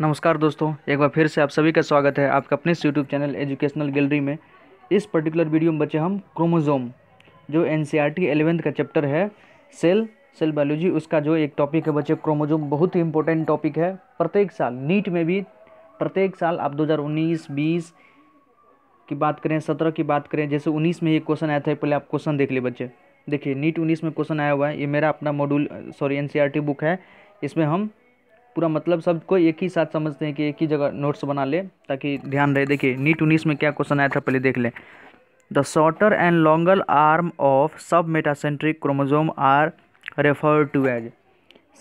नमस्कार दोस्तों एक बार फिर से आप सभी का स्वागत है आपका अपने यूट्यूब चैनल एजुकेशनल गैलरी में इस पर्टिकुलर वीडियो में बचे हम क्रोमोजोम जो N C R T eleventh का चैप्टर है सेल सेल बायोलॉजी उसका जो एक टॉपिक है बच्चे क्रोमोजोम बहुत ही इंपॉर्टेंट टॉपिक है प्रत्येक साल नीट में भी प्रत्येक साल आप 2019 20 की बात करें 17 की बात करें जैसे 19 में ये क्वेश्चन आया था पहले आप क्वेश्चन देख लिए बच्चे देखिए नीट 19 में क्वेश्चन आया हुआ है ये मेरा अपना मॉड्यूल सॉरी एन बुक है इसमें हम पूरा मतलब सबको एक ही साथ समझते हैं कि एक ही जगह नोट्स बना ले ताकि ध्यान रहे देखिए नीट उन्नीस में क्या क्वेश्चन आया था पहले देख लें the shorter and longer arm of सब metacentric chromosome are refer to as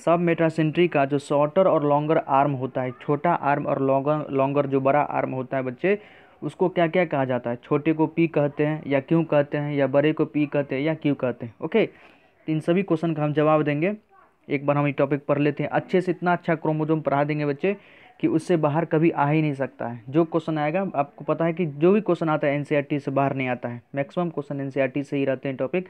sub metacentric का जो शॉर्टर और लॉन्गर आर्म होता है छोटा आर्म और लॉन्गर लॉन्गर जो बड़ा आर्म होता है बच्चे उसको क्या क्या कहा जाता है छोटे को पी कहते हैं या क्यों कहते हैं या बड़े को पी कहते हैं या क्यों कहते हैं ओके तो इन सभी क्वेश्चन का हम जवाब देंगे एक बार हम ये टॉपिक पढ़ लेते हैं अच्छे से इतना अच्छा क्रोमोजोम पढ़ा देंगे बच्चे कि उससे बाहर कभी आ ही नहीं सकता है जो क्वेश्चन आएगा आपको पता है कि जो भी क्वेश्चन आता है एन e से बाहर नहीं आता है मैक्सिमम क्वेश्चन एन से ही रहते हैं टॉपिक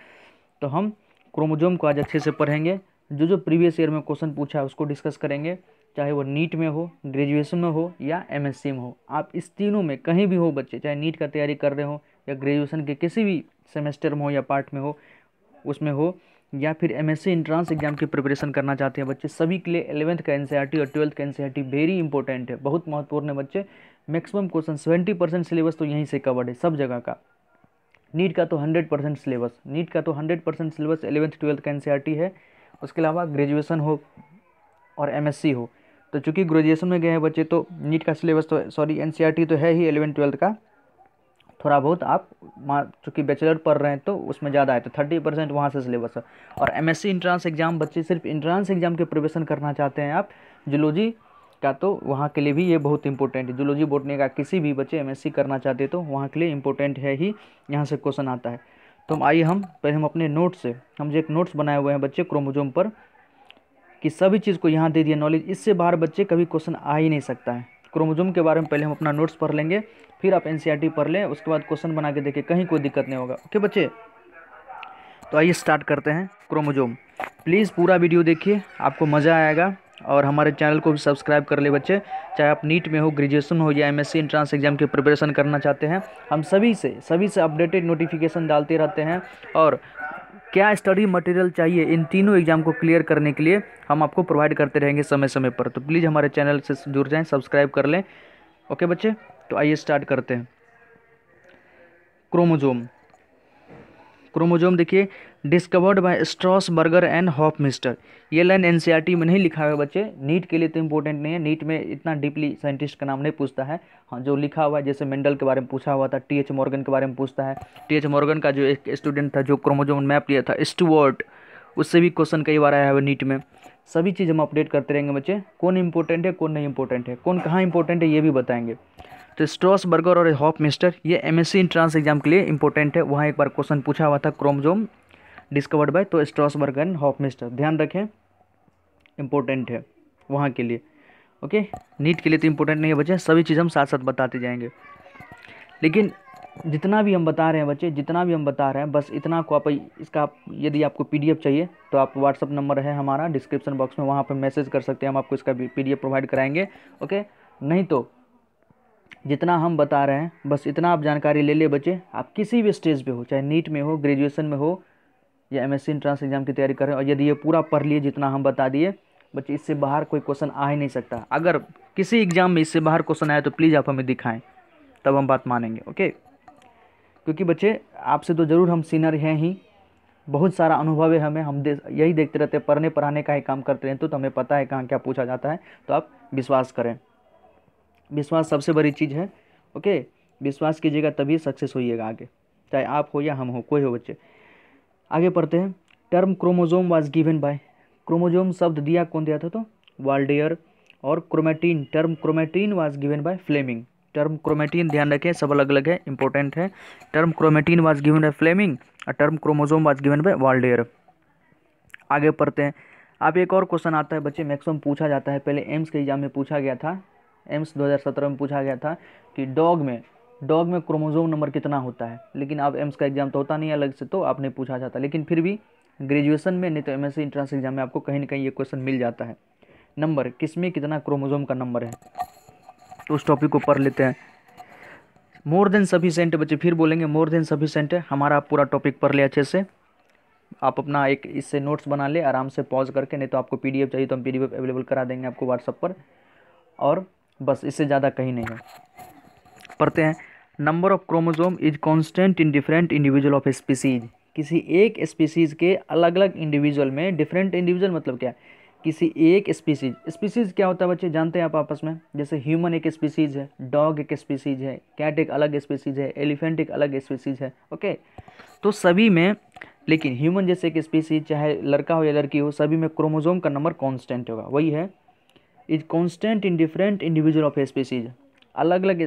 तो हम क्रोमोजोम को आज अच्छे से पढ़ेंगे जो जो प्रीवियस ईयर में क्वेश्चन पूछा है उसको डिस्कस करेंगे चाहे वो नीट में हो ग्रेजुएशन में हो या एम में हो आप इस तीनों में कहीं भी हो बच्चे चाहे नीट का तैयारी कर रहे हो या ग्रेजुएशन के किसी भी सेमेस्टर में हो या पार्ट में हो उसमें हो या फिर एमएससी एंट्रेंस एग्जाम की प्रिपरेशन करना चाहते हैं बच्चे सभी के लिए एलेवंथ का एन और ट्वेल्थ का एन वेरी इंपॉर्टेंट है बहुत महत्वपूर्ण है बच्चे maximum question seventy percent syllabus तो यहीं से कवर्ड है सब जगह का नीट का तो हंड्रेड परसेंट सिलेबस नीट का तो hundred percent syllabus eleventh twelfth का एन है उसके अलावा ग्रेजुएसन हो और एम हो तो चूँकि ग्रेजुएसन में गए हैं बच्चे तो नीट का सिलेबस तो सॉरी एन तो है ही एलेवन ट्वेल्थ का थोड़ा बहुत आप मान चूँकि बैचलर पढ़ रहे हैं तो उसमें ज़्यादा है तो थर्टी परसेंट वहाँ से सिलेबस है और एम एस इंट्रांस एग्ज़ाम बच्चे सिर्फ इंट्रांस एग्ज़ाम के प्रिपरेशन करना चाहते हैं आप जुलोजी का तो वहाँ के लिए भी ये बहुत इंपॉर्टेंट है जुलोजी बोटनी का किसी भी बच्चे एम करना चाहते तो वहाँ के लिए इंपॉर्टेंट है ही यहाँ से क्वेश्चन आता है तो आइए हम पहले हम अपने नोट्स से हम जो एक नोट्स बनाए हुए हैं बच्चे क्रोमोजोम पर कि सभी चीज़ को यहाँ दे दिया नॉलेज इससे बाहर बच्चे कभी क्वेश्चन आ ही नहीं सकता है क्रोमोजोम के बारे में पहले हम अपना नोट्स पढ़ लेंगे फिर आप एन e पढ़ लें उसके बाद क्वेश्चन बना के देखें कहीं कोई दिक्कत नहीं होगा ओके बच्चे तो आइए स्टार्ट करते हैं क्रोमोजोम प्लीज़ पूरा वीडियो देखिए आपको मज़ा आएगा और हमारे चैनल को भी सब्सक्राइब कर ले बच्चे चाहे आप नीट में हो ग्रेजुएशन हो या एमएससी एंट्रांस एग्जाम की प्रिपरेशन करना चाहते हैं हम सभी से सभी से अपडेटेड नोटिफिकेशन डालते रहते हैं और क्या स्टडी मटेरियल चाहिए इन तीनों एग्जाम को क्लियर करने के लिए हम आपको प्रोवाइड करते रहेंगे समय समय पर तो प्लीज़ हमारे चैनल से जुड़ जाएँ सब्सक्राइब कर लें ओके बच्चे तो आइए स्टार्ट करते हैं क्रोमोजोम क्रोमोजोम देखिए discovered by Strasburger and Hofmeister ये लाइन एन e में नहीं लिखा हुआ है बच्चे नीट के लिए तो इम्पोर्टेंट नहीं है नीट में इतना डीपली साइंटिस्ट का नाम नहीं पूछता है हाँ जो लिखा हुआ है जैसे मेंडल के बारे में पूछा हुआ था टी एच मॉर्गन के बारे में पूछता है टी एच मॉर्गन का जो एक स्टूडेंट था जो क्रोमोजोम मैप लिया था स्टूवर्ट उससे भी क्वेश्चन कई बार आया हुआ नीट में सभी चीज़ हम अपडेट करते रहेंगे बच्चे कौन इंपॉर्टेंट है कौन नहीं इंपॉर्टेंट है कौन कहाँ इंपॉर्टेंट है ये भी बताएंगे तो स्ट्रॉस बर्गर और हॉप मिस्टर ये एम एस एंट्रांस एग्जाम के लिए इंपॉर्टेंट है वहाँ एक बार क्वेश्चन पूछा हुआ था क्रोमजोम डिस्कवर्ड बाय तो Strasburger and Hofmeister ध्यान रखें इंपॉर्टेंट है वहाँ के लिए ओके नीट के लिए तो इंपॉर्टेंट नहीं है बच्चे सभी चीज़ हम साथ साथ बताते जाएंगे लेकिन जितना भी हम बता रहे हैं बच्चे जितना भी हम बता रहे हैं बस इतना को आप इसका यदि आपको पी चाहिए तो आप व्हाट्सअप नंबर है हमारा डिस्क्रिप्शन बॉक्स में वहाँ पर मैसेज कर सकते हैं हम आपको इसका पी प्रोवाइड कराएंगे ओके नहीं तो जितना हम बता रहे हैं बस इतना आप जानकारी ले ले बच्चे आप किसी भी स्टेज पे हो चाहे नीट में हो ग्रेजुएशन में हो या एम एस एंट्रेंस एग्ज़ाम की तैयारी कर रहे हो और यदि ये पूरा पढ़ लिए जितना हम बता दिए बच्चे इससे बाहर कोई क्वेश्चन आ ही नहीं सकता अगर किसी एग्ज़ाम में इससे बाहर क्वेश्चन आया तो प्लीज़ आप हमें दिखाएँ तब हम बात मानेंगे ओके क्योंकि बच्चे आपसे तो ज़रूर हम सीनियर हैं ही बहुत सारा अनुभव है हमें हम दे, यही देखते रहते हैं पढ़ने पढ़ाने का ही काम करते हैं तो, तो हमें पता है कहाँ क्या पूछा जाता है तो आप विश्वास करें विश्वास सबसे बड़ी चीज़ है ओके विश्वास कीजिएगा तभी सक्सेस होइएगा आगे चाहे आप हो या हम हो कोई हो बच्चे आगे पढ़ते हैं term chromosome was given by chromosome शब्द दिया कौन दिया था तो वाल्डेयर और chromatin term chromatin was given by Flemming term chromatin ध्यान रखें सब अलग अलग है इंपॉर्टेंट है term chromatin was given by Flemming और term chromosome was given by Waldeyer आगे पढ़ते हैं आप एक और क्वेश्चन आता है बच्चे मैक्सिमम पूछा जाता है पहले एम्स के एग्जाम में पूछा गया था एम्स 2017 में पूछा गया था कि डॉग में डॉग में क्रोमोजोम नंबर कितना होता है लेकिन अब एम्स का एग्जाम तो होता नहीं अलग से तो आपने पूछा जाता लेकिन फिर भी ग्रेजुएशन में नहीं तो एम एंट्रेंस एग्जाम में आपको कहीं ना कहीं ये क्वेश्चन मिल जाता है नंबर किस में कितना क्रोमोजोम का नंबर है तो उस टॉपिक को पढ़ लेते हैं मोर देन सभी सेंट बच्चे फिर बोलेंगे मोर देन सभी सेंट हमारा आप पूरा टॉपिक पढ़ लिया अच्छे से आप अपना एक इससे नोट्स बना ले आराम से पॉज करके नहीं तो आपको पीडीएफ चाहिए तो हम पीडीएफ अवेलेबल करा देंगे आपको व्हाट्सअप पर और बस इससे ज़्यादा कहीं नहीं है पढ़ते हैं number of chromosome is constant in different individual of species किसी एक स्पीसीज़ के अलग अलग इंडिविजुअल में डिफरेंट इंडिविजुअल मतलब क्या किसी एक स्पीसीज स्पीसीज क्या होता है बच्चे जानते हैं आप आपस में जैसे ह्यूमन एक स्पीसीज है डॉग एक स्पीसीज है कैट एक अलग स्पीसीज है एलिफेंट एक अलग स्पीसीज है ओके तो सभी में लेकिन ह्यूमन जैसे एक स्पीसीज चाहे लड़का हो या लड़की हो सभी में क्रोमोजोम का नंबर कॉन्स्टेंट होगा वही है is constant in different individual of species अलग अलग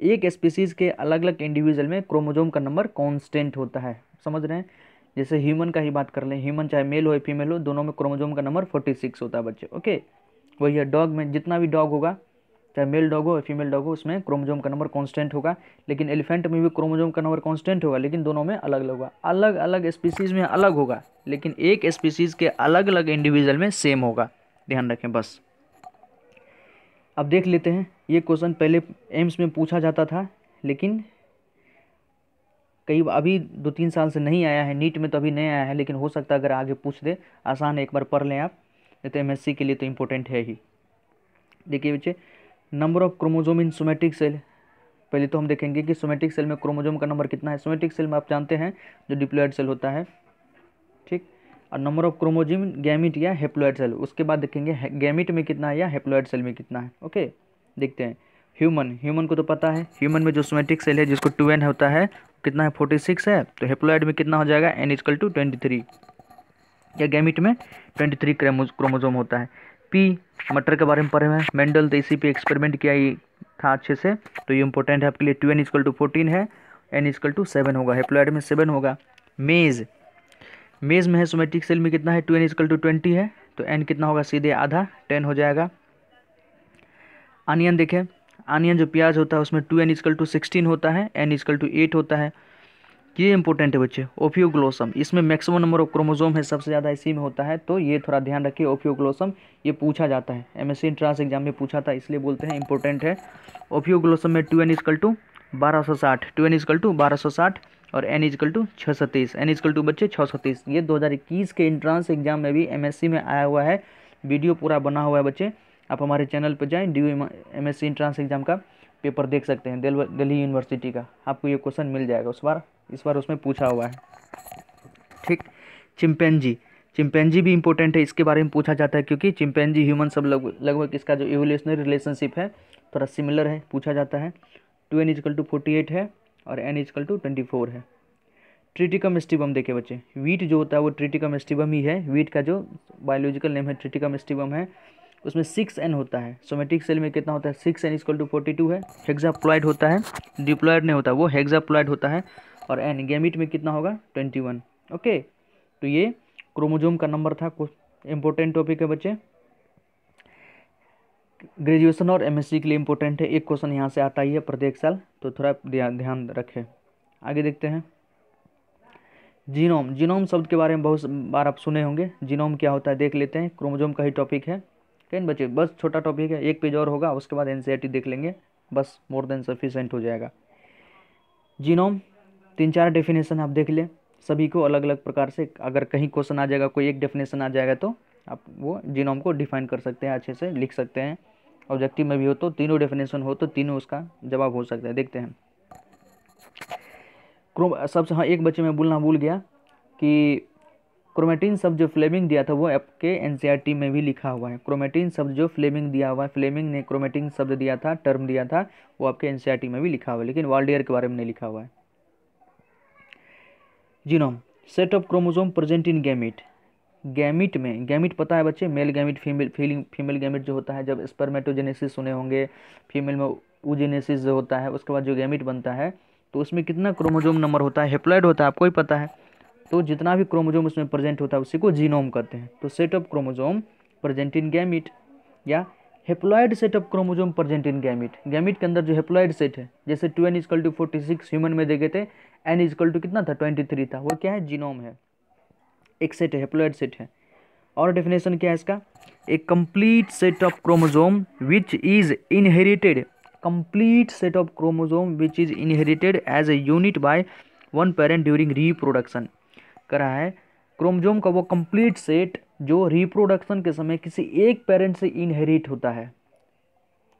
एक स्पीसीज़ के अलग अलग इंडिविजुअल में क्रोमोजोम का नंबर कॉन्स्टेंट होता है समझ रहे हैं जैसे ह्यूमन का ही बात कर लें ह्यूमन चाहे मेल हो या फीमेल हो दोनों में क्रोमोजोम का नंबर फोर्टी सिक्स होता है बच्चे ओके वही है डॉग में जितना भी डॉग होगा चाहे मेल डॉग हो या फीमेल डॉग हो उसमें क्रोमोजोम का नंबर कॉन्स्टेंट होगा लेकिन एलिफेंट में भी क्रोमोजोम का नंबर कॉन्स्टेंट होगा लेकिन दोनों में अलग अलग होगा अलग अलग स्पीसीज़ में अलग होगा लेकिन एक स्पीसीज़ के अलग अलग इंडिविजुअल में सेम होगा ध्यान रखें बस अब देख लेते हैं ये क्वेश्चन पहले एम्स में पूछा जाता था लेकिन कई अभी दो तीन साल से नहीं आया है नीट में तो अभी नहीं आया है लेकिन हो सकता है अगर आगे पूछ दे आसान है एक बार पढ़ लें आप नहीं तो एम के लिए तो इम्पोर्टेंट है ही देखिए बच्चे number of chromosome in somatic cell पहले तो हम देखेंगे कि सोमेटिक सेल में क्रोमोजोम का नंबर कितना है सोमेटिक सेल में आप जानते हैं जो डिप्लोइड सेल होता है और नंबर ऑफ क्रोमोजिम गैमिट या हेप्लोइड सेल उसके बाद देखेंगे गैमिट में कितना है या हेप्लोइड सेल में कितना है ओके देखते हैं ह्यूमन ह्यूमन को तो पता है ह्यूमन में जो सोमेटिक सेल है जिसको टू एन होता है कितना है फोर्टी सिक्स है तो हेप्लोइड में कितना हो जाएगा N is equal to twenty three या गैमिट में ट्वेंटी थ्री क्रोमोजोम होता है पी मटर के बारे में पढ़े हुए हैं मेंडल तो इसी पे एक्सपेरिमेंट किया ही था अच्छे से तो ये इंपॉर्टेंट है आपके लिए two N is equal to fourteen है एन इजकल टू सेवन होगा हेप्लोइड में सेवन होगा मेज़ मेज में है सोमेट्रिक सेल में कितना है two N is equal to twenty है तो एन कितना होगा सीधे आधा टेन हो जाएगा अनियन देखें आनियन जो प्याज होता है उसमें two N is equal to sixteen होता है एन इजकल टू एट होता है ये इंपॉर्टेंट है बच्चे ओफियोग्लोसम इसमें मैक्सिमम नंबर ऑफ क्रोमोजोम है सबसे ज़्यादा इसी में होता है तो ये थोड़ा ध्यान रखिए ओफियोग्लोसम ये पूछा जाता है एम सी एंट्रांस एग्जाम में पूछा था इसलिए बोलते हैं इंपॉर्टेंट है ओफियोग्लोसम में टू एन इजकल टू बारह सौ साठ टू एन इजकल टू बारह सौ साठ और एन इजकल टू छः सौ तीस एन इजकल टू बच्चे छः सौ तीस ये दो हज़ार इक्कीस के इंट्रांस एग्जाम में भी एम एस सी में आया हुआ है वीडियो पूरा बना हुआ है बच्चे आप हमारे चैनल पर जाएँ D U M S C entrance exam का पेपर देख सकते हैं दिल्ली यूनिवर्सिटी का आपको ये क्वेश्चन मिल जाएगा उस बार इस बार उसमें पूछा हुआ है ठीक चिंपेंजी जी भी इंपॉर्टेंट है इसके बारे में पूछा जाता है क्योंकि जी ह्यूमन सब लगभग लगभग इसका जो एवोल्यूशनरी रिलेशनशिप है थोड़ा सिमिलर है पूछा जाता है two N is equal to forty eight है और N is equal to twenty four है ट्रिटिकम स्टिबम देखे बच्चे वीट जो होता है वो ट्रिटिकम स्टिबम ही है वीट का जो बायोलॉजिकल नेम है ट्रिटिकम स्टिबम है उसमें सिक्स एन होता है सोमेटिक सेल में कितना होता है six N is equal to forty two है प्लाइड होता है डिप्लॉयड नहीं होता वो प्लाइड होता है और एन गैमिट में कितना होगा ट्वेंटी वन ओके तो ये क्रोमोजोम का नंबर था कुछ इंपॉर्टेंट टॉपिक है बच्चे ग्रेजुएशन और एम के लिए इम्पोर्टेंट है एक क्वेश्चन यहाँ से आता ही है प्रत्येक साल तो थोड़ा ध्यान रखें आगे देखते हैं जीनोम जीनोम शब्द के बारे में बहुत बार आप सुने होंगे जीनोम क्या होता है देख लेते हैं क्रोमोजोम का ही टॉपिक है कहीं बच्चे बस छोटा टॉपिक है एक पेज और होगा उसके बाद एन e देख लेंगे बस मोर देन सफिशेंट हो जाएगा जीनोम तीन चार डेफिनेशन आप देख लें सभी को अलग अलग प्रकार से अगर कहीं क्वेश्चन आ जाएगा कोई एक डेफिनेशन आ जाएगा तो आप वो जीनोम को डिफाइन कर सकते हैं अच्छे से लिख सकते हैं ऑब्जेक्टिव में भी हो तो तीनों डेफिनेशन हो तो तीनों उसका जवाब हो सकता है देखते हैं क्रोम सबसे हाँ एक बच्चे में बोलना भूल गया कि क्रोमेटिन शब्द जो फ्लेमिंग दिया था वो आपके एन e में भी लिखा हुआ है क्रोमेटिन शब्द जो फ्लेमिंग दिया हुआ है फ्लेमिंग ने क्रोमेटिन शब्द दिया था टर्म दिया था वो आपके एन e में भी लिखा हुआ है लेकिन वाल्डियर के बारे में नहीं लिखा हुआ है genome set of chromosome present in gamete gamete में गैमिट पता है बच्चे male gamete female feeling female gamete जो होता है जब स्पर्मेटोजेनेसिस सुने होंगे फीमेल में ओजेनेसिस जो होता है उसके बाद जो गैमिट बनता है तो उसमें कितना क्रोमोजोम नंबर होता है हेप्लॉइड होता है आपको ही पता है तो जितना भी क्रोमोजोम उसमें प्रेजेंट होता है उसी को जीनोम कहते हैं तो set of chromosome present in gamete या haploid set of chromosome present in gamete gamete के अंदर जो हेप्लॉइड सेट है जैसे two N is equal to forty six human में देखे थे एन इजकल टू कितना था ट्वेंटी थ्री था वो क्या है जीनोम है एक सेट है प्लोइड सेट है और डेफिनेशन क्या है इसका a complete set of chromosome which is inherited complete set of chromosome which is inherited as a unit by one parent during reproduction करा है क्रोमोजोम का वो कम्प्लीट सेट जो रिप्रोडक्शन के समय किसी एक पेरेंट से इनहेरिट होता है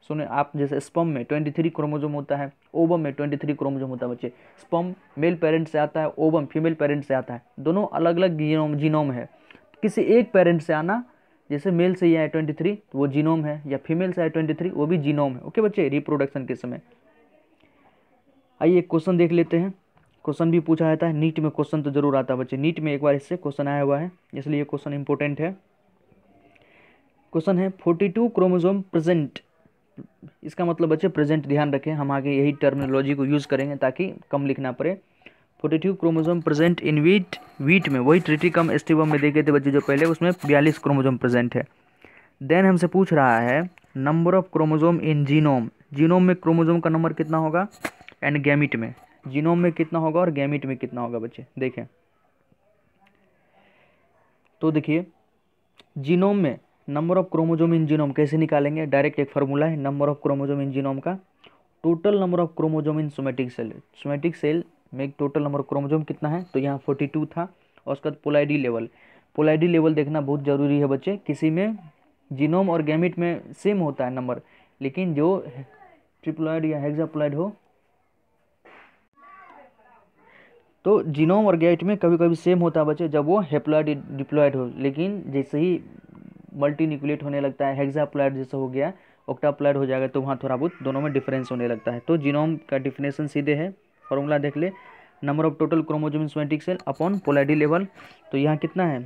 सुने आप जैसे स्पम में ट्वेंटी थ्री क्रोमोजोम होता है ओबम में ट्वेंटी थ्री क्रोमोजोम होता है बच्चे स्पम मेल पेरेंट से आता है ओबम फीमेल पेरेंट से आता है दोनों अलग अलग जीनोम जीनोम है किसी एक पेरेंट से आना जैसे मेल से ही आए ट्वेंटी थ्री तो वो जीनोम है या फीमेल से आए ट्वेंटी थ्री वो भी जीनोम है ओके बच्चे रिप्रोडक्शन के समय आइए एक क्वेश्चन देख लेते हैं क्वेश्चन भी पूछा जाता है नीट में क्वेश्चन तो जरूर आता है बच्चे नीट में एक बार इससे क्वेश्चन आया हुआ है इसलिए क्वेश्चन इंपॉर्टेंट है क्वेश्चन है फोर्टी टू क्रोमोजोम प्रेजेंट इसका मतलब बच्चे प्रेजेंट ध्यान रखें हम आगे यही टर्मिनोलॉजी को यूज़ करेंगे ताकि कम लिखना पड़े forty two chromosome present in wheat wheat में वही ट्रिटिकम एस्टिवम में देखे थे बच्चे जो पहले उसमें बयालीस क्रोमोजोम प्रेजेंट है देन हमसे पूछ रहा है number of chromosome in genome genome में क्रोमोजोम का नंबर कितना होगा एंड गैमिट में जीनोम में कितना होगा और गैमिट में कितना होगा बच्चे देखें तो देखिए जीनोम में number of chromosome in genome कैसे निकालेंगे डायरेक्ट एक फार्मूला है number of chromosome in genome का total number of chromosome in somatic cell somatic cell में टोटल नंबर ऑफ क्रोमोजोम कितना है तो यहाँ फोर्टी टू था और उसके बाद पोलाइडी लेवल पोलाइडी लेवल देखना बहुत ज़रूरी है बच्चे किसी में जीनोम और गैमिट में सेम होता है नंबर लेकिन जो ट्रिप्लॉइड या हेक्साप्लॉइड हो तो जीनोम और गैट में कभी कभी सेम होता है बच्चे जब वो हेप्लॉइड डिप्लॉयड हो लेकिन जैसे ही मल्टी न्यूक्लिएट होने लगता है हेक्साप्लाइड जैसे हो गया ऑक्टाप्लाइड हो जाएगा तो वहाँ थोड़ा बहुत दोनों में डिफरेंस होने लगता है तो जीनोम का डिफिनेशन सीधे है फॉर्मूला देख ले number of total chromosome somatic cell upon ploidy level तो यहाँ कितना है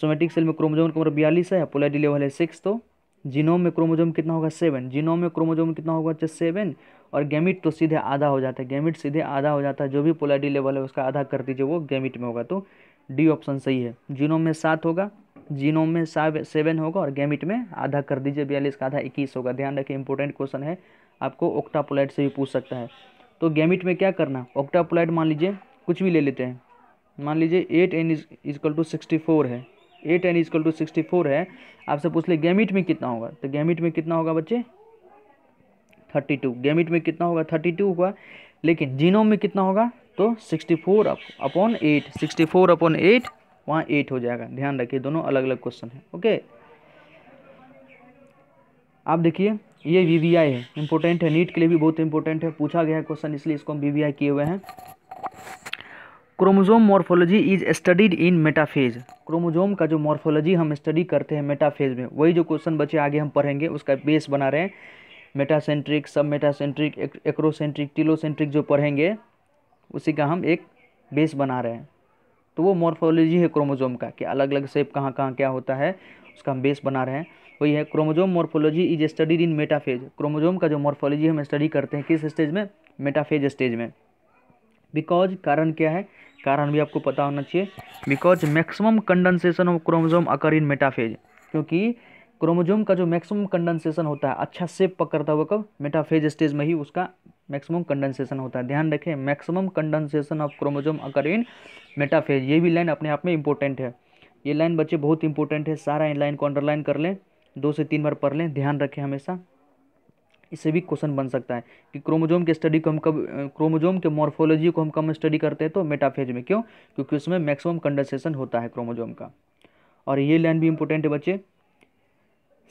सोमेटिक सेल में क्रोमोजोम का नंबर बयालीस है पोलाइडी लेवल है सिक्स तो जीनोम में क्रोमोजोम कितना होगा सेवन जीनोम में क्रोमोजोम कितना होगा अच्छा सेवन और गैमिट तो सीधे आधा हो जाता है गैमिट सीधे आधा हो जाता है जो भी पोलाइडी लेवल है उसका आधा कर दीजिए वो गैमिट में होगा तो डी ऑप्शन सही है जीनोम में सात होगा जीनोम में सेवन होगा और गैमिट में आधा कर दीजिए बयालीस का आधा इक्कीस होगा ध्यान रखिए इंपॉर्टेंट क्वेश्चन है आपको ओक्टापोलाइट से भी पूछ सकता है तो गैमिट में क्या करना ओक्टापोलाइट मान लीजिए कुछ भी ले लेते हैं मान लीजिए eight N is is equal to sixty four है eight N is equal to sixty four है आपसे पूछ ले गैमिट में कितना होगा तो गैमिट में कितना होगा बच्चे थर्टी टू गैमिट में कितना होगा थर्टी टू होगा लेकिन जीनोम में कितना होगा तो sixty four upon eight sixty four upon eight वहाँ एट हो जाएगा ध्यान रखिए दोनों अलग अलग क्वेश्चन है ओके आप देखिए ये वी वी आई है इंपॉर्टेंट है नीट के लिए भी बहुत इंपॉर्टेंट है पूछा गया है क्वेश्चन इसलिए इसको हम वी वी आई किए हुए हैं chromosome morphology is studied in metaphase chromosome का जो मॉर्फोलॉजी हम स्टडी करते हैं मेटाफेज में वही जो क्वेश्चन बचे आगे हम पढ़ेंगे उसका बेस बना रहे हैं मेटासेंट्रिक सब मेटासेंट्रिक एक्रोसेंट्रिक टिलोसेंट्रिक जो पढ़ेंगे उसी का हम एक बेस बना रहे हैं तो वो मॉर्फोलॉजी है क्रोमोजोम का कि अलग अलग शेप कहाँ कहाँ क्या होता है उसका हम बेस बना रहे हैं वही है chromosome morphology is studied in metaphase chromosome का जो मॉर्फोलॉजी हम स्टडी करते हैं किस स्टेज में मेटाफेज स्टेज में बिकॉज कारण क्या है कारण भी आपको पता होना चाहिए because maximum condensation of chromosome occur in metaphase क्योंकि क्रोमोजोम का जो मैक्सिमम कंडेंसेशन होता है अच्छा सेप पकड़ता हुआ कब मेटाफेज स्टेज में ही उसका मैक्सिमम कंडेंसेशन होता है ध्यान रखें मैक्सिमम कंडेंसेशन ऑफ क्रोमोजोम अगर इन मेटाफेज ये भी लाइन अपने आप में इंपॉर्टेंट है ये लाइन बच्चे बहुत इंपॉर्टेंट है सारा इन लाइन को अंडरलाइन कर लें दो से तीन बार पढ़ लें ध्यान रखें हमेशा इससे भी क्वेश्चन बन सकता है कि क्रोमोजोम के स्टडी को हम कब क्रोमोजोम के मॉर्फोलॉजी को हम कम स्टडी करते हैं तो मेटाफेज में क्यों क्योंकि उसमें मैक्सिमम कंडेंसेशन होता है क्रोमोजोम का और ये लाइन भी इंपॉर्टेंट है बच्चे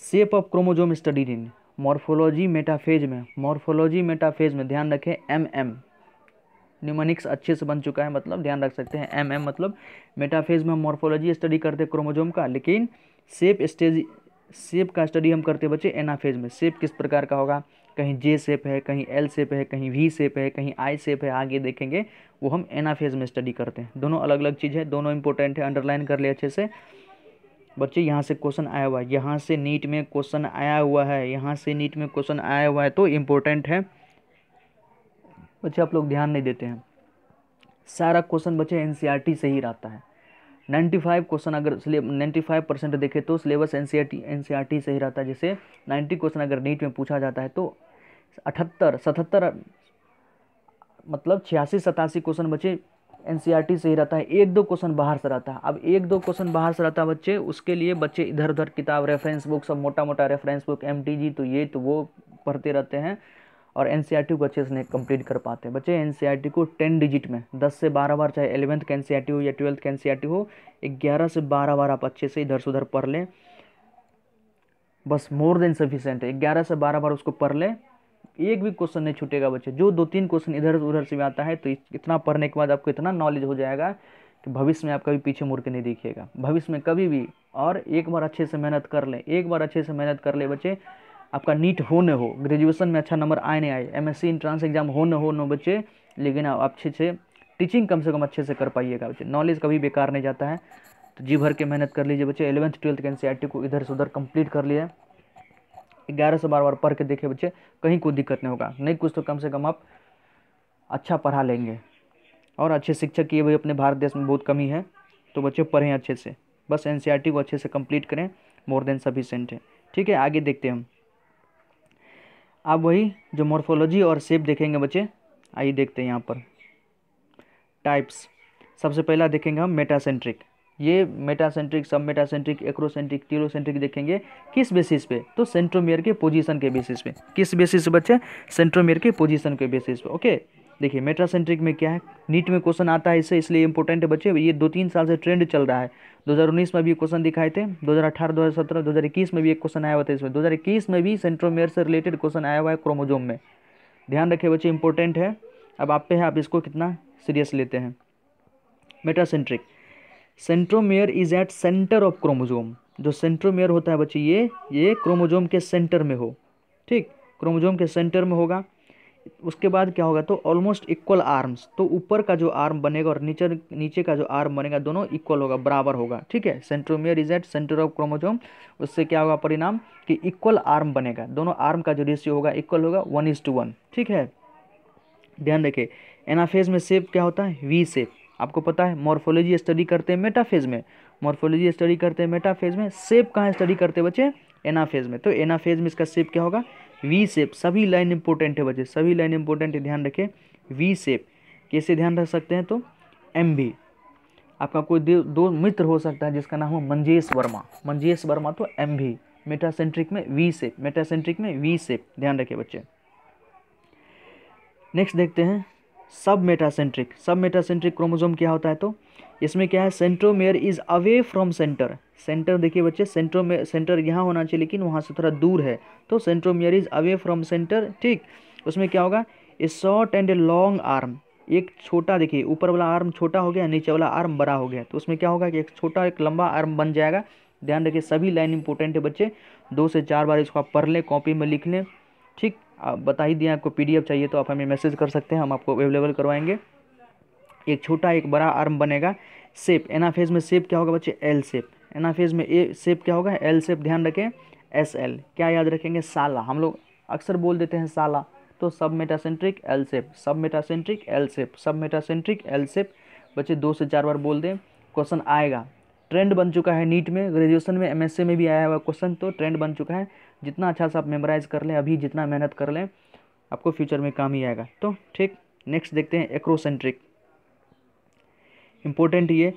shape of chromosome studied in morphology metaphase में मॉर्फोलॉजी मेटाफेज में ध्यान रखें एम एम न्यूमनिक्स अच्छे से बन चुका है मतलब ध्यान रख सकते हैं एम एम मतलब मेटाफेज में हम मॉर्फोलॉजी स्टडी करते क्रोमोजोम का लेकिन सेप स्टेज सेप का स्टडी हम करते बच्चे एनाफेज में सेप किस प्रकार का होगा कहीं जे सेप है कहीं एल सेप है कहीं वी सेप है कहीं आई सेप है आगे देखेंगे वो हम एनाफेज में स्टडी करते हैं दोनों अलग अलग चीज़ है दोनों इंपॉर्टेंट है अंडरलाइन कर ले अच्छे से बच्चे यहाँ से क्वेश्चन आया हुआ है यहाँ से नीट में क्वेश्चन आया हुआ है यहाँ से नीट में क्वेश्चन आया हुआ है तो इम्पोर्टेंट है बच्चे आप लोग ध्यान नहीं देते हैं सारा क्वेश्चन बच्चे एन e से ही रहता है नाइन्टी फाइव क्वेश्चन अगर नाइन्टी फाइव परसेंट देखें तो सिलेबस एन सी से ही रहता है जैसे नाइन्टी क्वेश्चन अगर नीट में पूछा जाता है तो अठहत्तर सतहत्तर मतलब छियासी सतासी क्वेश्चन बचे एन से ही रहता है एक दो क्वेश्चन बाहर से रहता है अब एक दो क्वेश्चन बाहर से रहता है बच्चे उसके लिए बच्चे इधर उधर किताब रेफरेंस बुक सब मोटा मोटा रेफरेंस बुक एम तो ये तो वो पढ़ते रहते हैं और एन को अच्छे से नहीं कंप्लीट कर पाते बच्चे एन को टेन डिजिट में दस से बारह बार चाहे एलेवंथ के एन हो या ट्वेल्थ के एन हो ग्यारह से बारह बार आप अच्छे से इधर से उधर पढ़ लें बस मोर देन सफिशेंट है ग्यारह से बारह बार उसको पढ़ लें एक भी क्वेश्चन नहीं छूटेगा बच्चे जो दो तीन क्वेश्चन इधर उधर से भी आता है तो इतना पढ़ने के बाद आपको इतना नॉलेज हो जाएगा कि भविष्य में आप कभी पीछे मुड़ के नहीं दिखेगा भविष्य में कभी भी और एक बार अच्छे से मेहनत कर लें एक बार अच्छे से मेहनत कर ले बच्चे आपका नीट हो न हो ग्रेजुएशन में अच्छा नंबर आए नहीं आए एम एस एग्जाम हो न हो न बच्चे लेकिन आप अच्छे से टीचिंग कम से कम अच्छे से कर पाइएगा बच्चे नॉलेज कभी बेकार नहीं जाता है तो जी भर के मेहनत कर लीजिए बच्चे एलेवंथ ट्वेल्थ के एन को इधर से उधर कंप्लीट कर लिए ग्यारह से बार बार पढ़ के देखे बच्चे कहीं कोई दिक्कत नहीं होगा नहीं कुछ तो कम से कम आप अच्छा पढ़ा लेंगे और अच्छे शिक्षक की भी अपने भारत देश में बहुत कमी है तो बच्चे पढ़ें अच्छे से बस एन को अच्छे से कम्प्लीट करें मोर देन सफिशेंट है ठीक है आगे देखते हैं हम आप वही जो मॉर्फोलॉजी और शेप देखेंगे बच्चे आइए देखते हैं यहाँ पर टाइप्स सबसे पहला देखेंगे हम मेटासेंट्रिक ये मेटासेंट्रिक सब मेटासेंट्रिक एक्रोसेंट्रिक टीरोसेंट्रिक देखेंगे किस बेसिस पे तो सेंट्रोमियर के पोजीशन के बेसिस पे किस बेसिस पे बच्चे सेंट्रोमियर के पोजीशन के बेसिस पे ओके देखिए मेटासेंट्रिक में क्या है नीट में क्वेश्चन आता है इससे इसलिए इंपॉर्टेंट है बच्चे ये दो तीन साल से ट्रेंड चल रहा है 2019 में भी क्वेश्चन दिखाए थे 2018, 2017, 2021 में भी एक क्वेश्चन आया हुआ था इसमें 2021 में भी सेंट्रोमेयर से रिलेटेड क्वेश्चन आया हुआ है क्रोमोजोम में ध्यान रखें बच्चे इंपॉर्टेंट है अब आप पे है आप इसको कितना सीरियस लेते हैं metacentric centromere is at centre of chromosome जो सेंट्रोमेयर होता है बच्चे ये ये क्रोमोजोम के सेंटर में हो ठीक क्रोमोजोम के सेंटर में होगा उसके बाद क्या होगा तो ऑलमोस्ट इक्वल आर्म्स तो ऊपर का जो आर्म बनेगा और नीचे नीचे का जो आर्म बनेगा दोनों इक्वल होगा बराबर होगा ठीक है centromere is at centre of chromosome उससे क्या होगा परिणाम कि इक्वल आर्म बनेगा दोनों आर्म का जो रेशियो होगा इक्वल होगा वन इज टू वन ठीक है ध्यान रखिए एनाफेज में सेप क्या होता है वी सेप आपको पता है मॉर्फोलॉजी स्टडी करते हैं मेटाफेज में मॉर्फोलॉजी स्टडी करते हैं मेटाफेज में सेप कहाँ स्टडी करते हैं बच्चे एनाफेज में तो एनाफेज में इसका सेप क्या होगा वी सेप सभी लाइन इंपॉर्टेंट है बच्चे सभी लाइन इंपॉर्टेंट है ध्यान रखें वी सेप कैसे ध्यान रख सकते हैं तो एम भी आपका कोई दो मित्र हो सकता है जिसका नाम हो मंजेश वर्मा मंजेश वर्मा तो एम भी मेटासेंट्रिक में वी सेप मेटासेंट्रिक में वी सेप ध्यान रखें बच्चे नेक्स्ट देखते हैं सब मेटासेंट्रिक सब मेटासेंट्रिक क्रोमोजोम क्या होता है तो इसमें क्या है centromere is away from centre centre देखिए बच्चे सेंट्रोमे सेंटर यहाँ होना चाहिए लेकिन वहाँ से थोड़ा दूर है तो centromere is away from centre ठीक उसमें क्या होगा a short and a long arm एक छोटा देखिए ऊपर वाला आर्म छोटा हो गया नीचे वाला आर्म बड़ा हो गया तो उसमें क्या होगा कि एक छोटा एक लंबा आर्म बन जाएगा ध्यान रखिए सभी लाइन इंपॉर्टेंट है बच्चे दो से चार बार इसको आप पढ़ लें कॉपी में लिख लें ठीक आप बता ही दिए आपको पीडीएफ चाहिए तो आप हमें मैसेज कर सकते हैं हम आपको अवेलेबल करवाएंगे एक छोटा एक बड़ा आर्म बनेगा सेप एनाफेज में सेप क्या होगा बच्चे एल सेप एनाफेज में ए सेप क्या होगा एल सेप ध्यान रखें एस एल क्या याद रखेंगे साला हम लोग अक्सर बोल देते हैं साला तो सब मेटासेंट्रिक एल सेप सब मेटासेंट्रिक एल सेप सब मेटासेंट्रिक एल सेप बच्चे दो से चार बार बोल दें क्वेश्चन आएगा ट्रेंड बन चुका है नीट में ग्रेजुएशन में एमएससी में भी आया हुआ क्वेश्चन तो ट्रेंड बन चुका है जितना अच्छा सा आप मेमोराइज कर लें अभी जितना मेहनत कर लें आपको फ्यूचर में काम ही आएगा तो ठीक नेक्स्ट देखते हैं एक्रोसेंट्रिक इम्पोर्टेंट ये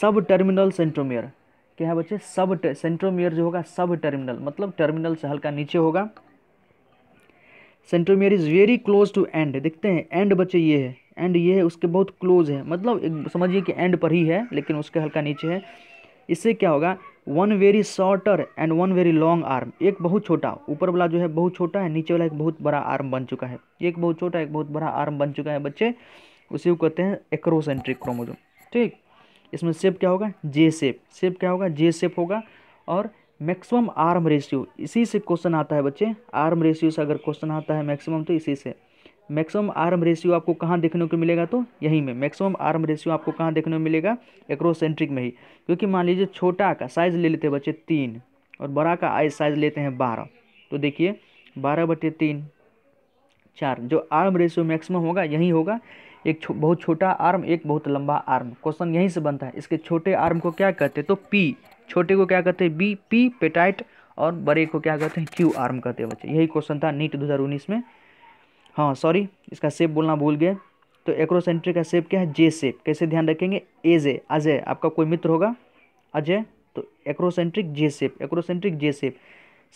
सब टर्मिनल सेंट्रोमियर क्या है बच्चे सब सेंट्रोमियर जो होगा सब टर्मिनल मतलब टर्मिनल से हल्का नीचे होगा centromere is very close to end देखते हैं एंड बच्चे ये है एंड ये है उसके बहुत क्लोज है मतलब समझिए कि एंड पर ही है लेकिन उसके हल्का नीचे है इससे क्या होगा one very shorter and one very long arm एक बहुत छोटा ऊपर वाला जो है बहुत छोटा है नीचे वाला एक बहुत बड़ा आर्म बन चुका है एक बहुत छोटा एक बहुत बड़ा आर्म बन चुका है बच्चे उसी को कहते हैं एक्रोसेंट्रिक क्रोमोजोम ठीक इसमें सेप क्या होगा जे सेप सेप क्या होगा जे सेप होगा और मैक्सिमम आर्म रेशियो इसी से क्वेश्चन आता है बच्चे आर्म रेशियो से अगर क्वेश्चन आता है मैक्सिमम तो इसी से मैक्सिमम आर्म रेशियो आपको कहाँ देखने को मिलेगा तो यहीं में मैक्सिमम आर्म रेशियो आपको कहाँ देखने को मिलेगा एक्रोसेंट्रिक में ही क्योंकि मान लीजिए छोटा का साइज ले लेते हैं बच्चे तीन और बड़ा का आई साइज लेते हैं बारह तो देखिए बारह बटे तीन चार जो आर्म रेशियो मैक्सिमम होगा यही होगा एक छो, बहुत छोटा आर्म एक बहुत लंबा आर्म क्वेश्चन यहीं से बनता है इसके छोटे आर्म को क्या कहते हैं तो पी छोटे को क्या कहते हैं बी पी पेटाइट और बड़े को क्या कहते हैं क्यू आर्म कहते हैं बच्चे यही क्वेश्चन था नीट दो में हाँ सॉरी इसका सेप बोलना भूल गए तो एक्रोसेंट्री का सेप क्या है जे सेप कैसे ध्यान रखेंगे एजे अजय आपका कोई मित्र होगा अजय तो एक्रोसेंट्रिक जे सेप एक्रोसेंट्रिक जे सेप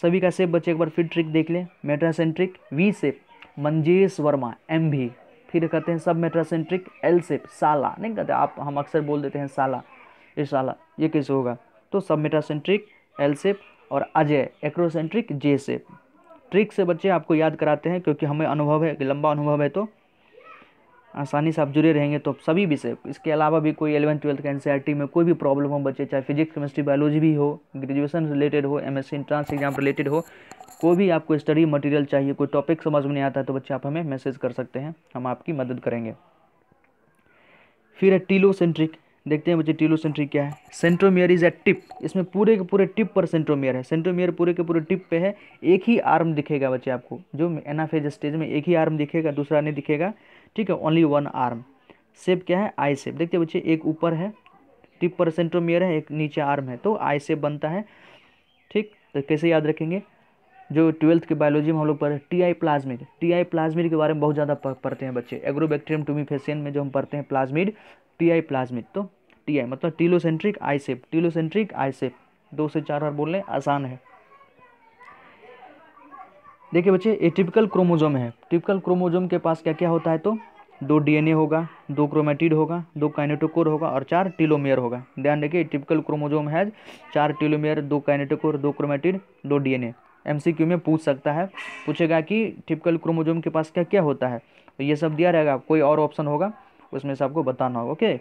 सभी का सेप बच्चे एक बार फिर ट्रिक देख लें metacentric V shape Manjesh Verma M भी फिर कहते हैं सब मेट्रासेंट्रिक एल सेप साला नहीं कहते आप हम अक्सर बोल देते हैं साला ये साला ये कैसे होगा तो सब मेट्रासेंट्रिक एल सेप और Ajay acrocentric J shape trick से बच्चे आपको याद कराते हैं क्योंकि हमें अनुभव है लंबा अनुभव है तो आसानी से आप जुड़े रहेंगे तो सभी विषय इसके अलावा भी कोई एलेवन ट्वेल्थ के एन e में कोई भी प्रॉब्लम हो बच्चे चाहे फिजिक्स केमिस्ट्री बायोलॉजी भी हो ग्रेजुएशन रिलेटेड हो M S entrance exam related हो कोई भी आपको स्टडी मटेरियल चाहिए कोई टॉपिक समझ में नहीं आता है तो बच्चे आप हमें मैसेज कर सकते हैं हम आपकी मदद करेंगे फिर है टीलो सेंट्रिक देखते हैं बच्चे टीलोसेंट्री क्या है सेंट्रोमियर इज ए टिप इसमें पूरे के पूरे टिप पर सेंट्रोमियर है सेंट्रोमियर पूरे के पूरे टिप पे है एक ही आर्म दिखेगा बच्चे आपको जो एनाफेज स्टेज में एक ही आर्म दिखेगा दूसरा नहीं दिखेगा ठीक है ओनली वन आर्म सेप क्या है आई सेप देखते हैं बच्चे एक ऊपर है टिप पर सेंट्रोमियर है एक नीचे आर्म है तो आई सेप बनता है ठीक तो कैसे याद रखेंगे जो ट्वेल्थ के बायोलॉजी में हम लोग पढ़ T I plasmid T I plasmid के बारे में बहुत ज़्यादा पढ़ते हैं बच्चे एग्रोबैक्टीरियम टूमीफेसियन में जो हम पढ़ते हैं प्लाज्मिड टी आई प्लाज्मिड तो टी आई मतलब टीलोसेंट्रिक आई सेप टीलोसेंट्रिक आई सेप दो से चार बार बोलने आसान है देखिए बच्चे ये टिपिकल क्रोमोजोम है टिपिकल क्रोमोजोम के पास क्या क्या होता है तो दो डीएनए होगा दो क्रोमेटिड होगा दो काइनेटोकोर होगा और चार टीलोमियर होगा ध्यान रखिए टिपिकल क्रोमोजोम है चार टीलोमियर दो काइनेटोकोर दो क्रोमेटिड दो डीएनए एम में पूछ सकता है पूछेगा कि टिपिकल क्रोमोजोम के पास क्या क्या होता है तो ये सब दिया रहेगा कोई और ऑप्शन होगा उसमें से आपको बताना होगा ओके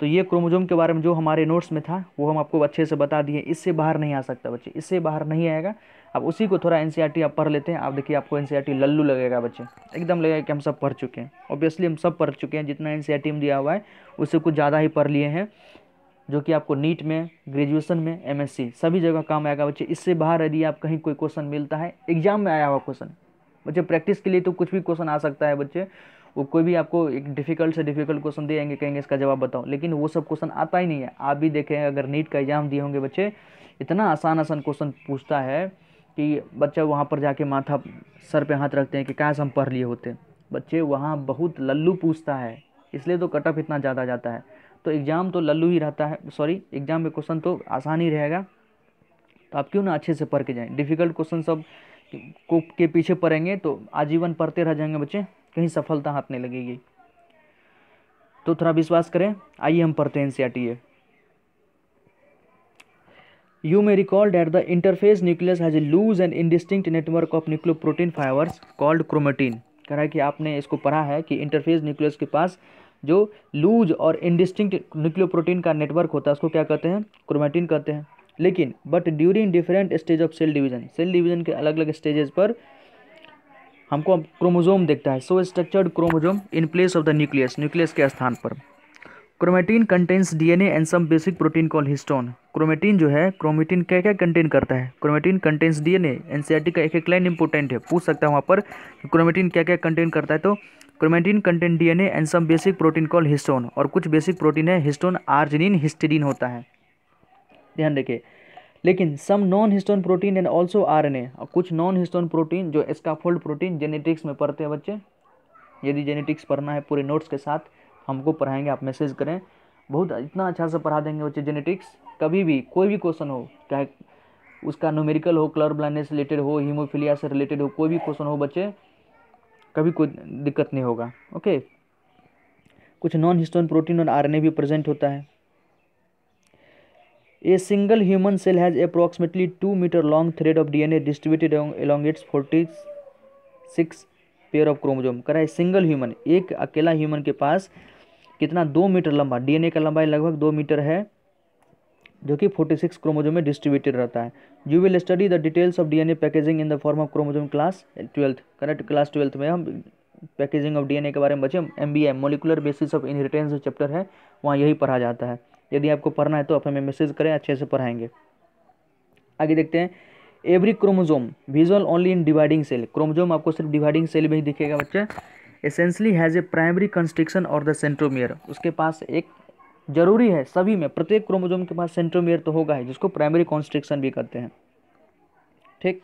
तो ये क्रोमोजोम के बारे में जो हमारे नोट्स में था वो हम आपको अच्छे से बता दिए इससे बाहर नहीं आ सकता बच्चे इससे बाहर नहीं आएगा अब उसी को थोड़ा एन e आप पढ़ लेते हैं आप देखिए आपको एन e लल्लू लगेगा बच्चे एकदम लगेगा कि हम सब पढ़ चुके हैं ऑब्वियसली हम सब पढ़ चुके हैं जितना एन e में दिया हुआ है उससे कुछ ज़्यादा ही पढ़ लिए हैं जो कि आपको नीट में ग्रेजुएशन में एमएससी सभी जगह काम आएगा बच्चे इससे बाहर यदि आप कहीं कोई क्वेश्चन मिलता है एग्जाम में आया हुआ क्वेश्चन बच्चे प्रैक्टिस के लिए तो कुछ भी क्वेश्चन आ सकता है बच्चे वो कोई भी आपको एक डिफिकल्ट से डिफिकल्ट क्वेश्चन दे आएंगे कहेंगे इसका जवाब बताओ लेकिन वो सब क्वेश्चन आता ही नहीं है आप भी देखें अगर नीट का एग्जाम दिए होंगे बच्चे इतना आसान आसान क्वेश्चन पूछता है कि बच्चा वहाँ पर जाके माथा सर पे हाथ रखते हैं कि काश हम पढ़ लिए होते बच्चे वहाँ बहुत लल्लू पूछता है इसलिए तो कट ऑफ इतना ज़्यादा जाता है तो एग्ज़ाम तो लल्लू ही रहता है सॉरी एग्ज़ाम में क्वेश्चन तो आसान ही रहेगा तो आप क्यों ना अच्छे से पढ़ के जाएँ डिफ़िकल्ट क्वेश्चन सब को के पीछे पढ़ेंगे तो आजीवन पढ़ते रह जाएंगे बच्चे कहीं सफलता हाथ नहीं लगेगी तो थोड़ा विश्वास करें आइए हम पढ़ते हैं and you may recall at the interphase nucleus has a loose and indistinct network of nucleoprotein fibres called chromatin कह रहा है कि आपने इसको पढ़ा है कि इंटरफेस न्यूक्लियस के पास जो लूज और इनडिस्टिंक्ट न्यूक्लियोप्रोटीन का नेटवर्क होता है उसको क्या कहते हैं क्रोमेटिन कहते हैं लेकिन but during different stage of cell division cell division के अलग अलग स्टेजेस पर हमको क्रोमोजोम देखता है so structured chromosome in place of the nucleus nucleus के स्थान पर chromatin contains DNA and some basic protein call histone chromatin जो है क्रोमेटीन क्या क्या कंटेन करता है एन कंटेन्स डीएनए एनसीईआरटी का एक एक लाइन इंपॉर्टेंट है पूछ सकता है वहाँ पर क्रोमेटीन क्या क्या कंटेन करता है तो chromatin D DNA and some basic protein call histone और कुछ बेसिक प्रोटीन है हिस्टोन आर्जिनिन हिस्टिडिन होता है ध्यान रखिए लेकिन some non histone protein and also R N A और कुछ नॉन हिस्टोन प्रोटीन जो स्काफोल्ड प्रोटीन जेनेटिक्स में पढ़ते हैं बच्चे यदि जेनेटिक्स पढ़ना है पूरे नोट्स के साथ हमको पढ़ाएंगे आप मैसेज करें बहुत इतना अच्छा से पढ़ा देंगे बच्चे जेनेटिक्स कभी भी कोई भी क्वेश्चन हो चाहे उसका न्यूमेरिकल हो कलर ब्लाइंडनेस से रिलेटेड हो हीमोफीलिया से रिलेटेड हो कोई भी क्वेश्चन हो बच्चे कभी कोई दिक्कत नहीं होगा ओके कुछ नॉन हिस्टोन प्रोटीन और आरएनए भी प्रेजेंट होता है a single human cell has approximately two metre long thread of DNA distributed along its forty six pair of chromosome कर सिंगल ह्यूमन एक अकेला ह्यूमन के पास कितना दो मीटर लंबा डीएनए का लंबाई लगभग दो मीटर है जो कि 46 क्रोमोजोम में डिस्ट्रीब्यूटेड रहता है you will study the details of DNA packaging in the form of chromosome class twelfth correct class twelfth में हम पैकेजिंग ऑफ डीएनए के बारे में बचे M B M molecular basis of inheritance जो चैप्टर है वहाँ यही पढ़ा जाता है यदि आपको पढ़ना है तो आप हमें मैसेज करें अच्छे से पढ़ाएंगे आगे देखते हैं every chromosome visual only in dividing cell chromosome आपको सिर्फ डिवाइडिंग सेल में ही दिखेगा बच्चे essentially has a primary constriction और द सेंट्रोमियर उसके पास एक जरूरी है सभी में प्रत्येक क्रोमोजोम के पास सेंट्रोमियर तो होगा ही जिसको प्राइमरी कॉन्स्ट्रिक्शन भी कहते हैं ठीक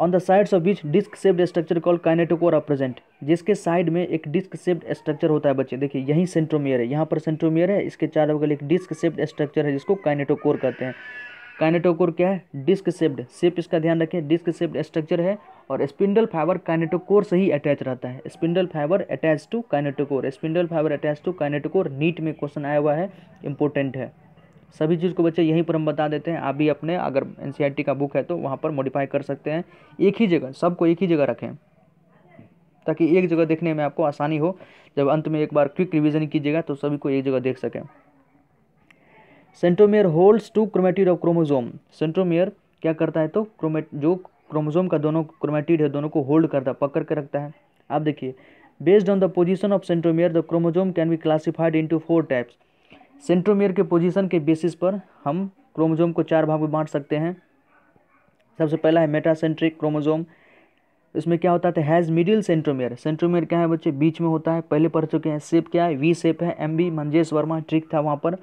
on the sides of which disc shaped structure call kinetochore present जिसके साइड में एक डिस्क सेप्ड स्ट्रक्चर होता है बच्चे देखिए यही सेंट्रोमियर है यहाँ पर सेंट्रोमियर है इसके चारों बगल एक डिस्क सेप्ड स्ट्रक्चर है जिसको काइनेटोकोर कहते हैं काइनेटोकोर क्या है डिस्क सेप्ड सेप इसका ध्यान रखें डिस्क सेप्ड स्ट्रक्चर है और स्पिंडल फाइबर काइनेटोकोर से ही अटैच रहता है spindle fibre attach to kinetochore spindle fibre attach to kinetochore NEET में क्वेश्चन आया हुआ है इंपॉर्टेंट है सभी चीज़ को बच्चे यहीं पर हम बता देते हैं आप भी अपने अगर एन का बुक है तो वहाँ पर मॉडिफाई कर सकते हैं एक ही जगह सबको एक ही जगह रखें ताकि एक जगह देखने में आपको आसानी हो जब अंत में एक बार क्विक रिविज़न कीजिएगा तो सभी को एक जगह देख सकें centromere holds two chromatid of chromosome centromere क्या करता है तो क्रोमेट जो क्रोमोजोम का दोनों क्रोमेटिड है दोनों को होल्ड करता है पकड़ के रखता है आप देखिए based on the position of centromere the chromosome can be classified into four types centromere के पोजिशन के बेसिस पर हम क्रोमोजोम को चार भाग में बांट सकते हैं सबसे पहला है मेटासेंट्रिक क्रोमोजोम इसमें क्या होता है हैज़ मिडिल सेंट्रोमियर सेंट्रोमियर क्या है बच्चे बीच में होता है पहले पढ़ चुके हैं सेप क्या है वी सेप है M B Manjesh Verma trick था वहाँ पर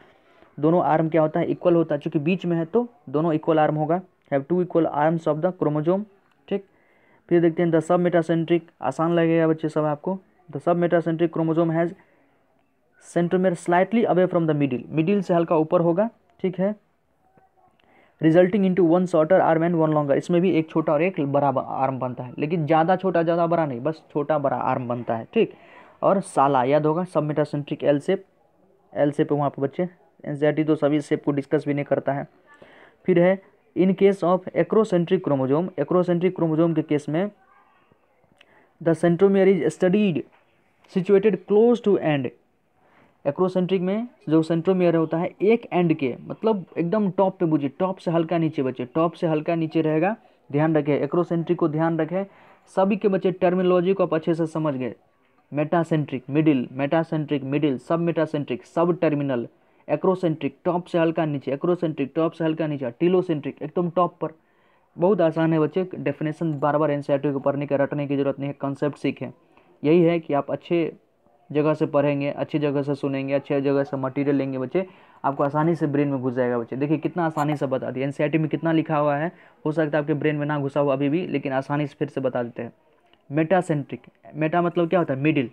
दोनों आर्म क्या होता है इक्वल होता है चूँकि बीच में है तो दोनों इक्वल आर्म होगा have two equal arms of the chromosome ठीक फिर देखते हैं द सब मेटासेंट्रिक आसान लगेगा बच्चे सब आपको द सब metacentric chromosome has centromere slightly away from the middle middle से हल्का ऊपर होगा ठीक है resulting into one shorter arm and one longer इसमें भी एक छोटा और एक बड़ा आर्म बनता है लेकिन ज़्यादा छोटा ज़्यादा बड़ा नहीं बस छोटा बड़ा आर्म बनता है ठीक और साला याद होगा submetacentric L shape L shape वहाँ पर बच्चे एन तो सभी सेप को डिस्कस भी नहीं करता है फिर है in case of acrocentric chromosome acrocentric chromosome के केस में the centromere is studied situated close to end acrocentric में जो सेंट्रोमियर होता है एक एंड के मतलब एकदम टॉप पे बुझिए टॉप से हल्का नीचे बचे टॉप से हल्का नीचे रहेगा ध्यान रखें एक्रोसेंट्रिक को ध्यान रखें सभी के बच्चे टर्मिनोलॉजी को आप अच्छे से समझ गए metacentric middle metacentric middle submetacentric subterminal acrocentric top से हल्का नीचे एक्रोसेंट्रिक टॉप से हल्का नीचे टीलोसेंट्रिक एकदम टॉप पर बहुत आसान है बच्चे डेफिनेशन बार बार एन को पढ़ने के रटने की जरूरत नहीं है कॉन्सेप्ट सीखें यही है कि आप अच्छे जगह से पढ़ेंगे अच्छी जगह से सुनेंगे अच्छे जगह से मटेरियल लेंगे बच्चे आपको आसानी से ब्रेन में घुस जाएगा बच्चे देखिए कितना आसानी से बता दिया एन में कितना लिखा हुआ है हो सकता है आपके ब्रेन में ना घुसा हुआ अभी भी लेकिन आसानी से फिर से बता देते हैं मेटासेंट्रिक मेटा मतलब क्या होता है मिडिल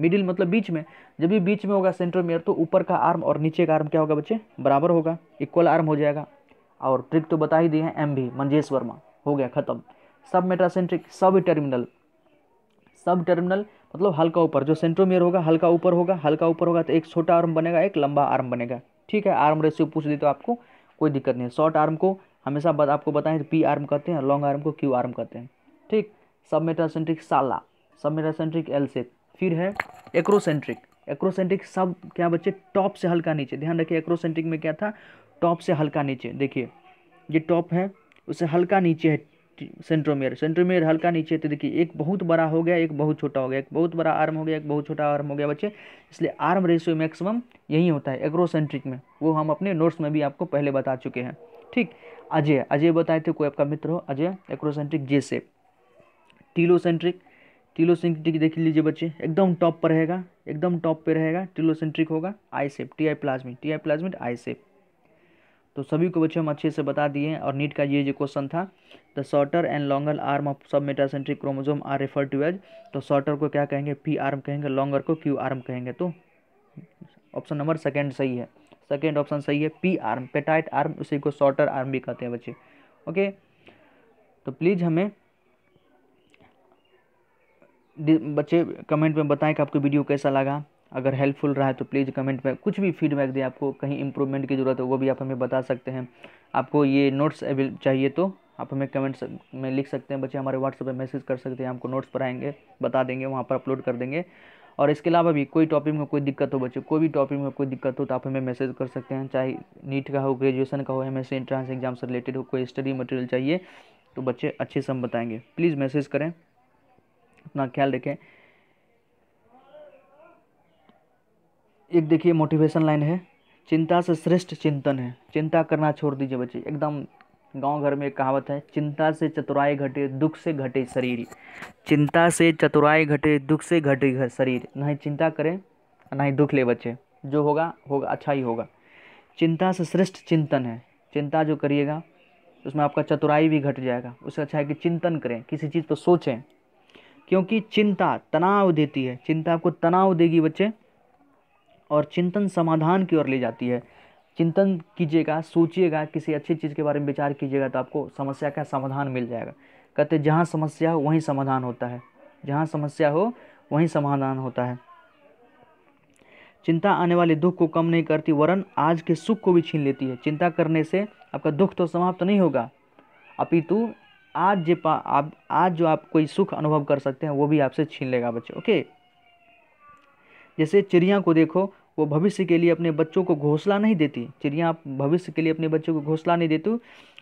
मिडिल मतलब बीच में जब भी बीच में होगा मेयर तो ऊपर का आर्म और नीचे का आर्म क्या होगा बच्चे बराबर होगा इक्वल आर्म हो जाएगा और ट्रिक तो बता ही दिए हैं एम भी मंजेश वर्मा हो गया खत्म सब मेट्रासेंट्रिक सब टर्मिनल सब टर्मिनल मतलब हल्का ऊपर जो सेंट्रोमियर होगा हल्का ऊपर होगा हल्का ऊपर होगा तो एक छोटा आर्म बनेगा एक लंबा आर्म बनेगा ठीक है आर्म रेशियो पूछ दी तो आपको कोई दिक्कत नहीं है शॉर्ट आर्म को हमेशा बत, आपको बताएं पी आर्म कहते हैं लॉन्ग आर्म को क्यू आर्म कहते हैं ठीक सब मेट्रासेंट्रिक साला सब मेट्रासेंट्रिक एल सेप फिर है एक्रोसेंट्रिक एक्रोसेंट्रिक सब क्या बच्चे टॉप से हल्का नीचे ध्यान रखिए एक्रोसेंट्रिक में क्या था टॉप से हल्का नीचे देखिए ये टॉप है उससे हल्का नीचे है सेंट्रोमेयर सेंट्रोमेयर हल्का नीचे तो देखिए एक बहुत बड़ा हो गया एक बहुत छोटा हो गया एक बहुत बड़ा आर्म हो गया एक बहुत छोटा आर्म हो गया बच्चे इसलिए आर्म रेशियो मैक्सिमम यही होता है एग्रोसेंट्रिक में वो हम अपने नोट्स में भी आपको पहले बता चुके हैं ठीक अजय अजय बताए थे कोई आपका मित्र हो अजय एक्रोसेंट्रिक जे से टीलोसेंट्रिक टिलोसेंट्रिक देख लीजिए बच्चे एकदम टॉप पर रहेगा एकदम टॉप पे रहेगा टीलोसेंट्रिक होगा I shape T I plasmic T I plasmic I shape तो सभी को बच्चे हम अच्छे से बता दिए और नीट का ये जो क्वेश्चन था the shorter and longer arm of सब metacentric chromosome are refer to as तो शॉर्टर को क्या कहेंगे पी आर्म कहेंगे लॉन्गर को क्यू आर्म कहेंगे तो ऑप्शन नंबर सेकेंड सही है सेकेंड ऑप्शन सही है पी आर्म पेटाइट आर्म उसी को शॉर्टर आर्म भी कहते हैं बच्चे ओके तो प्लीज़ हमें बच्चे कमेंट में बताएं कि आपको वीडियो कैसा लगा अगर हेल्पफुल रहा है तो प्लीज़ कमेंट में कुछ भी फीडबैक दें आपको कहीं इम्प्रूवमेंट की ज़रूरत है वो भी आप हमें बता सकते हैं आपको ये नोट्स अवेल चाहिए तो आप हमें कमेंट्स में लिख सकते हैं बच्चे हमारे व्हाट्सएप पर मैसेज कर सकते हैं आपको नोट्स पर आएंगे बता देंगे वहाँ पर अपलोड कर देंगे और इसके अलावा भी कोई टॉपिक में कोई दिक्कत हो बच्चे कोई भी टॉपिक में कोई दिक्कत हो तो आप हमें मैसेज कर सकते हैं चाहे नीट का हो ग्रेजुएशन का हो एम एंट्रेंस एग्जाम से रिलेटेड हो कोई स्टडी मटेरियल चाहिए तो बच्चे अच्छे से हम बताएँगे प्लीज़ मैसेज करें अपना ख्याल रखें एक देखिए मोटिवेशन लाइन है चिंता से श्रेष्ठ चिंतन है चिंता करना छोड़ दीजिए बच्चे एकदम गांव घर में एक कहावत है चिंता से चतुराई घटे दुख से घटे शरीर चिंता से चतुराई घटे दुख से घटे शरीर ना ही चिंता करें ना ही दुख ले बच्चे जो होगा होगा अच्छा ही होगा चिंता से श्रेष्ठ चिंतन है चिंता जो करिएगा उसमें आपका चतुराई भी घट जाएगा उससे अच्छा है कि चिंतन करें किसी चीज़ पर सोचें क्योंकि चिंता तनाव देती है चिंता आपको तनाव देगी बच्चे और चिंतन समाधान की ओर ले जाती है चिंतन कीजिएगा सोचिएगा किसी अच्छी चीज़ के बारे में विचार कीजिएगा तो आपको समस्या का समाधान मिल जाएगा कहते जहाँ समस्या हो वहीं समाधान होता है जहाँ समस्या हो वहीं समाधान होता है चिंता आने वाले दुख को कम नहीं करती वरन आज के सुख को भी छीन लेती है चिंता करने से आपका दुख तो समाप्त नहीं होगा अपितु आज जो आप आज जो आप कोई सुख अनुभव कर सकते हैं वो भी आपसे छीन लेगा बच्चे ओके जैसे चिड़िया को देखो वो भविष्य के लिए अपने बच्चों को घोंसला नहीं देती चिड़िया भविष्य के लिए अपने बच्चों को घोंसला नहीं देती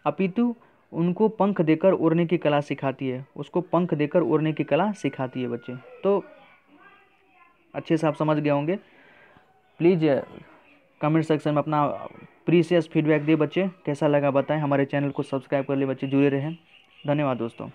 अपितु उनको पंख देकर उड़ने की कला सिखाती है उसको पंख देकर उड़ने की कला सिखाती है बच्चे तो अच्छे से आप समझ गए होंगे प्लीज़ कमेंट सेक्शन में अपना प्रीसियस फीडबैक दे बच्चे कैसा लगा बताएं हमारे चैनल को सब्सक्राइब कर ले बच्चे जुड़े रहें धन्यवाद दोस्तों